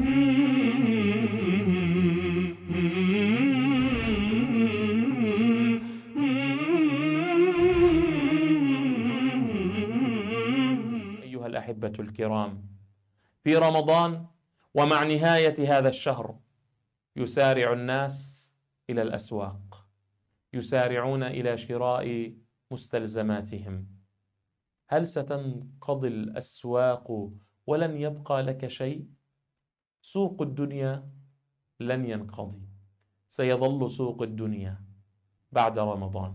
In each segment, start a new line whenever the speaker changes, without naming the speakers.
أيها
الأحبة الكرام في رمضان ومع نهاية هذا الشهر يسارع الناس إلى الأسواق يسارعون إلى شراء مستلزماتهم هل ستنقضي الأسواق ولن يبقى لك شيء؟ سوق الدنيا لن ينقضي سيظل سوق الدنيا بعد رمضان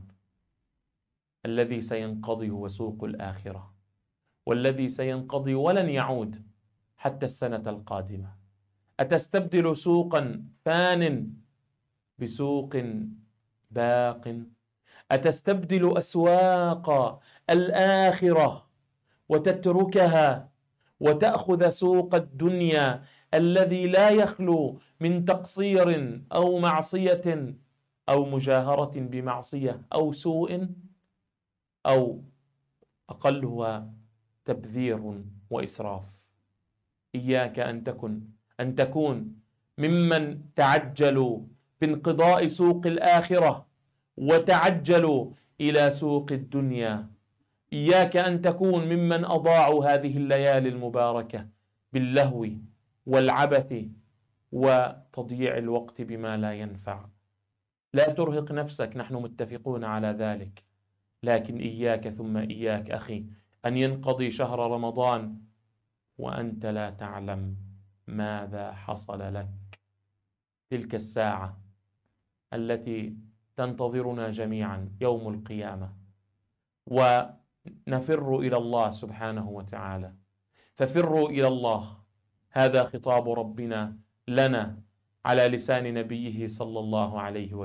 الذي سينقضي هو سوق الاخره والذي سينقضي ولن يعود حتى السنه القادمه اتستبدل سوقا فان بسوق باق اتستبدل اسواق الاخره وتتركها وتاخذ سوق الدنيا الذي لا يخلو من تقصير او معصيه او مجاهره بمعصيه او سوء او اقلها تبذير واسراف اياك ان تكن ان تكون ممن تعجلوا بانقضاء سوق الاخره وتعجلوا الى سوق الدنيا اياك ان تكون ممن اضاعوا هذه الليالي المباركه باللهو والعبث وتضييع الوقت بما لا ينفع لا ترهق نفسك نحن متفقون على ذلك لكن اياك ثم اياك اخي ان ينقضي شهر رمضان وانت لا تعلم ماذا حصل لك تلك الساعه التي تنتظرنا جميعا يوم القيامه ونفر الى الله سبحانه وتعالى ففروا الى الله هذا خطاب ربنا لنا على لسان نبيه صلى الله عليه وسلم